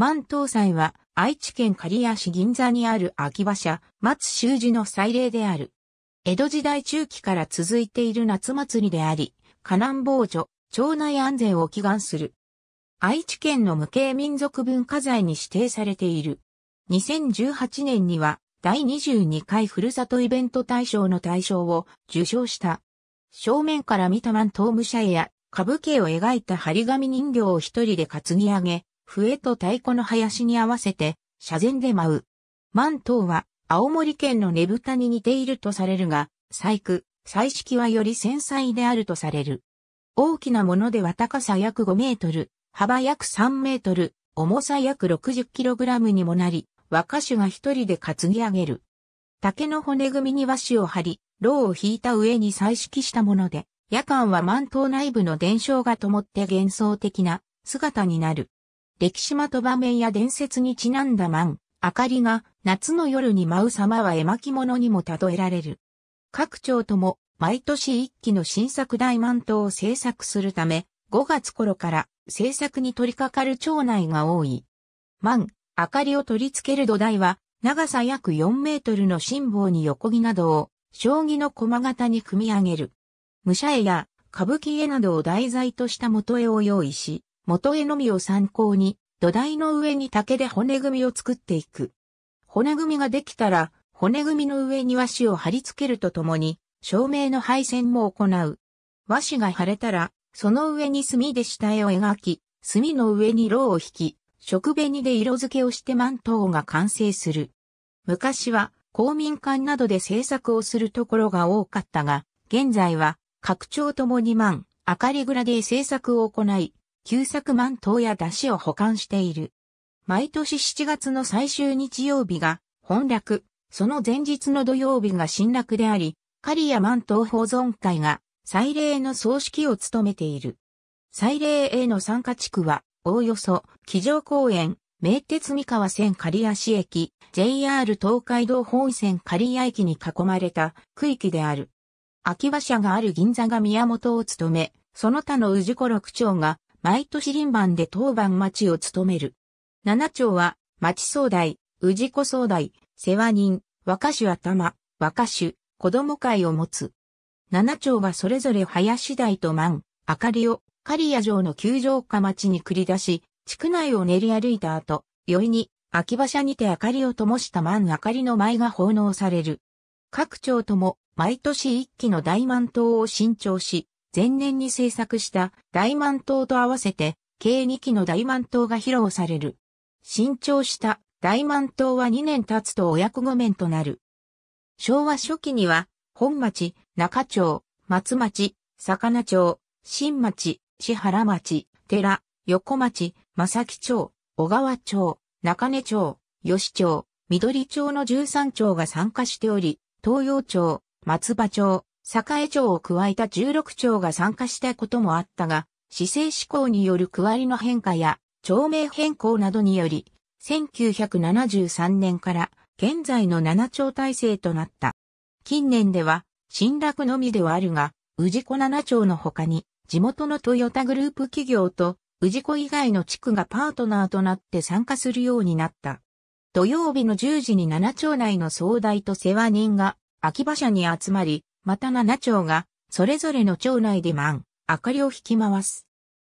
万東祭は愛知県刈谷市銀座にある秋葉社松修寺の祭礼である。江戸時代中期から続いている夏祭りであり、河南防除、町内安全を祈願する。愛知県の無形民族文化財に指定されている。2018年には第22回ふるさとイベント大賞の大賞を受賞した。正面から見た万東武者絵や歌舞伎を描いた張り紙人形を一人で担ぎ上げ、笛と太鼓の林に合わせて、車前で舞う。マントウは、青森県のねぶたに似ているとされるが、細工、彩色はより繊細であるとされる。大きなものでは高さ約5メートル、幅約3メートル、重さ約60キログラムにもなり、和歌手が一人で担ぎ上げる。竹の骨組みに和紙を貼り、ロを引いた上に彩色したもので、夜間は満頭内部の伝承が灯って幻想的な姿になる。歴史まと場面や伝説にちなんだマン、明かりが夏の夜に舞う様は絵巻物にも例えられる。各町とも毎年一期の新作大満刀を制作するため、5月頃から制作に取り掛かる町内が多い。万、明かりを取り付ける土台は、長さ約4メートルの辛抱に横木などを、将棋の駒型に組み上げる。武者絵や歌舞伎絵などを題材とした元絵を用意し、元絵のみを参考に、土台の上に竹で骨組みを作っていく。骨組みができたら、骨組みの上に和紙を貼り付けるとともに、照明の配線も行う。和紙が貼れたら、その上に墨で下絵を描き、墨の上にロを引き、食紅で色付けをしてマントが完成する。昔は公民館などで制作をするところが多かったが、現在は拡張ともに万、明かり蔵で制作を行い、旧作満島や出汁を保管している。毎年7月の最終日曜日が本落、その前日の土曜日が新落であり、狩谷満島保存会が祭礼の葬式を務めている。祭礼への参加地区は、おおよそ、騎乗公園、名鉄三河線狩谷市駅、JR 東海道本線狩谷駅に囲まれた区域である。秋葉社がある銀座が宮本を務め、その他の宇治五六町が毎年臨番で当番町を務める。七町は、町総代、治子総代、世話人、若手頭、若手、子供会を持つ。七町がそれぞれ林台と万、明かりを、刈谷城の球城下町に繰り出し、地区内を練り歩いた後、宵に、秋葉社にて明かりを灯した万明かりの舞が奉納される。各町とも、毎年一期の大満灯を新調し、前年に制作した大満島と合わせて、計2期の大満島が披露される。新調した大満島は2年経つとお役御免となる。昭和初期には、本町、中町、松町、魚町、新町、千原町、寺、横町、正木町、小川町、中根町、吉町、緑町の13町が参加しており、東洋町、松葉町、栄町を加えた16町が参加したこともあったが、市政志向による区割りの変化や、町名変更などにより、1973年から現在の7町体制となった。近年では、新落のみではあるが、治子7町の他に、地元のトヨタグループ企業と、治子以外の地区がパートナーとなって参加するようになった。土曜日の10時に7町内の総代と世話人が、秋葉社に集まり、また七町が、それぞれの町内で満、明かりを引き回す。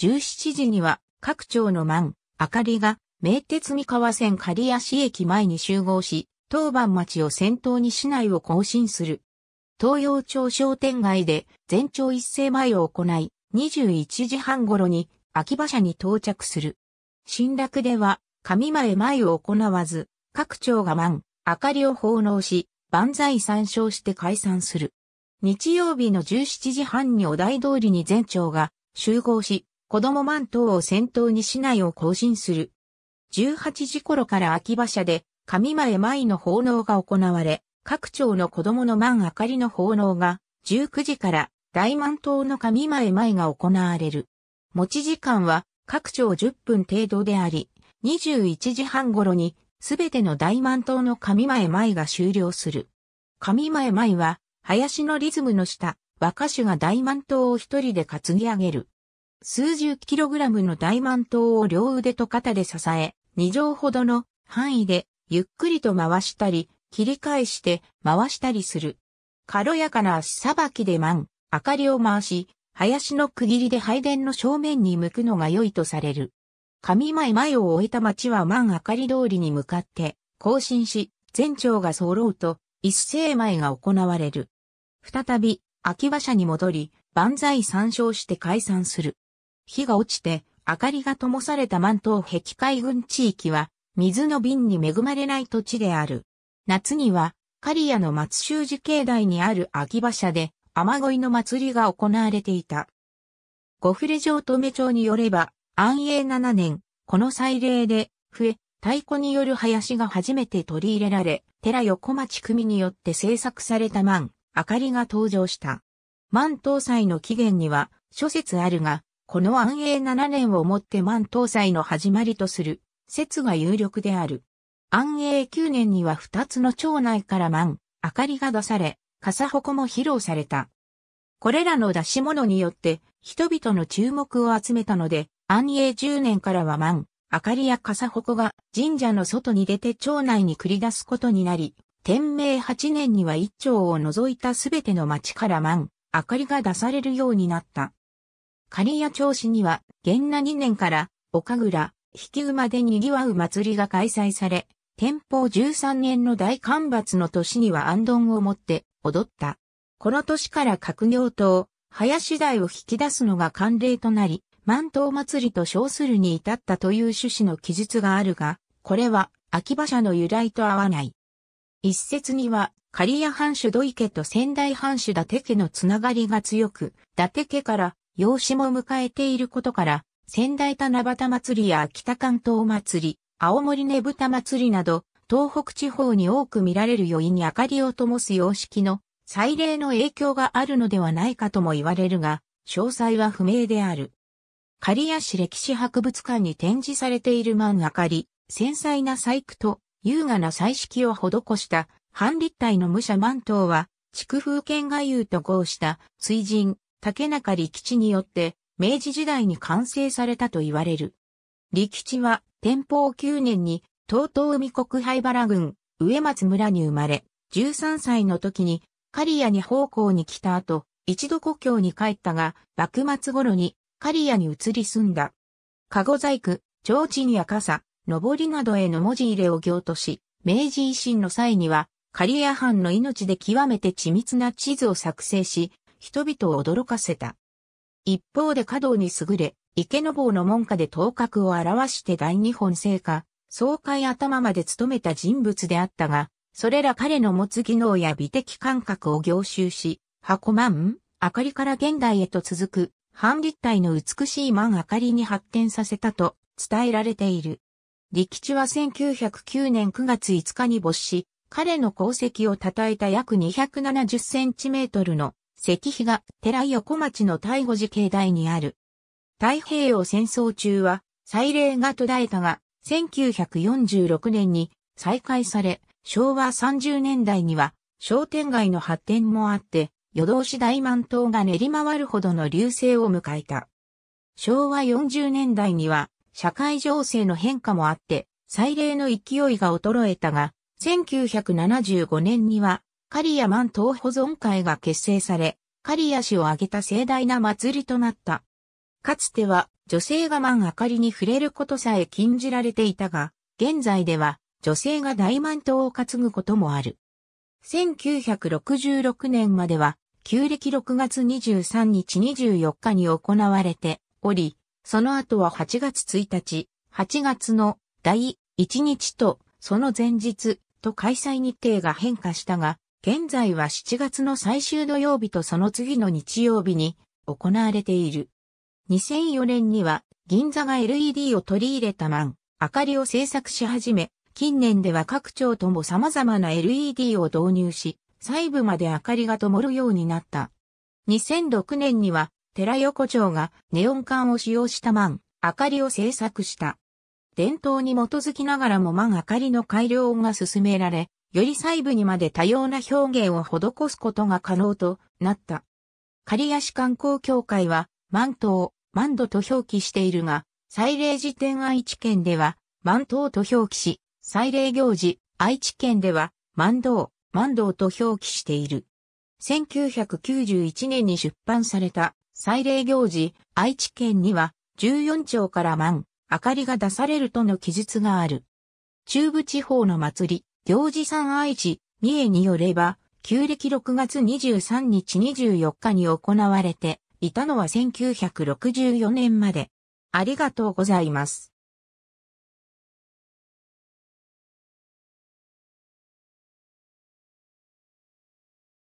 17時には、各町の満、明かりが、名鉄三河線刈谷駅前に集合し、当番町を先頭に市内を更新する。東洋町商店街で全町一斉前を行い、21時半頃に秋葉社に到着する。新楽では、上前前を行わず、各町が満、明かりを奉納し、万歳参照して解散する。日曜日の17時半にお台通りに全庁が集合し、子供万島を先頭に市内を行進する。18時頃から秋葉社で、上前舞の奉納が行われ、各町の子供の万明かりの奉納が、19時から大満島の上前舞が行われる。持ち時間は各町10分程度であり、21時半頃にすべての大満島の上前舞が終了する。上前舞は林のリズムの下、若手が大満刀を一人で担ぎ上げる。数十キログラムの大満刀を両腕と肩で支え、二畳ほどの範囲でゆっくりと回したり、切り返して回したりする。軽やかな足さばきで満、明かりを回し、林の区切りで拝殿の正面に向くのが良いとされる。上前前を終えた町は満明かり通りに向かって、行進し、全長が揃うと、一斉前が行われる。再び、秋葉社に戻り、万歳参照して解散する。火が落ちて、明かりが灯された万島壁海軍地域は、水の瓶に恵まれない土地である。夏には、刈谷の松州寺境内にある秋葉社で、雨乞いの祭りが行われていた。五フレ城留町によれば、安永7年、この祭礼で、笛、太鼓による林が初めて取り入れられ、寺横町組によって制作された万。明かりが登場した。満東祭の起源には諸説あるが、この安永7年をもって満東祭の始まりとする説が有力である。安永9年には2つの町内から満、明かりが出され、笠鉾も披露された。これらの出し物によって人々の注目を集めたので、安永10年からは満、明かりや笠鉾が神社の外に出て町内に繰り出すことになり、天明8年には一丁を除いたすべての町から万、明かりが出されるようになった。刈谷町市には、元那2年から、岡倉、引馬で賑わう祭りが開催され、天保13年の大干ばつの年には安頓を持って踊った。この年から閣僚党、林台を引き出すのが慣例となり、万頭祭りと称するに至ったという趣旨の記述があるが、これは秋葉社の由来と合わない。一説には、刈谷藩主土池と仙台藩主伊達家のつながりが強く、伊達家から養子も迎えていることから、仙台七夕祭りや北関東祭り、青森ねぶた祭りなど、東北地方に多く見られる余韻に明かりを灯す様式の祭礼の影響があるのではないかとも言われるが、詳細は不明である。刈谷市歴史博物館に展示されている万明かり、繊細な細工と優雅な彩色を施した半立体の武者万ンは、築風圏外遊と合した水神、竹中力地によって、明治時代に完成されたと言われる。力地は、天保9年に、東東海国灰原郡、上松村に生まれ、13歳の時に、刈谷に奉公に来た後、一度故郷に帰ったが、幕末頃に、刈谷に移り住んだ。籠細工、提灯や傘、上りなどへの文字入れを行とし、明治維新の際には、刈谷藩の命で極めて緻密な地図を作成し、人々を驚かせた。一方で華道に優れ、池坊の門下で頭角を表して大日本製火、爽快頭まで務めた人物であったが、それら彼の持つ技能や美的感覚を凝集し、箱万、明かりから現代へと続く、半立体の美しい満明かりに発展させたと伝えられている。力地は1909年9月5日に没し、彼の功績を称えた約270センチメートルの石碑が寺横町の第五寺境内にある。太平洋戦争中は祭礼が途絶えたが、1946年に再開され、昭和30年代には商店街の発展もあって、夜通し大満島が練り回るほどの流星を迎えた。昭和40年代には社会情勢の変化もあって、祭礼の勢いが衰えたが、1975年には、カリア万島保存会が結成され、カリア氏を挙げた盛大な祭りとなった。かつては、女性が万明かりに触れることさえ禁じられていたが、現在では、女性が大満島を担ぐこともある。1966年までは、旧暦6月23日24日に行われており、その後は8月1日、8月の第1日とその前日と開催日程が変化したが、現在は7月の最終土曜日とその次の日曜日に行われている。2004年には銀座が LED を取り入れたマン、明かりを制作し始め、近年では各庁とも様々な LED を導入し、細部まで明かりが灯るようになった。2006年には寺横丁がネオン管を使用したマン、明かりを制作した。伝統に基づきながらもマン明かりの改良が進められ、より細部にまで多様な表現を施すことが可能となった。刈谷市観光協会は、マントをマンドと表記しているが、祭礼時点愛知県では、マントと表記し、祭礼行事、愛知県では、マンドウ、マンドと表記している。1991年に出版された祭礼行事、愛知県には14町から万、明かりが出されるとの記述がある。中部地方の祭り、行事山愛知、三重によれば、旧暦6月23日24日に行われていたのは1964年まで。ありがとうございます。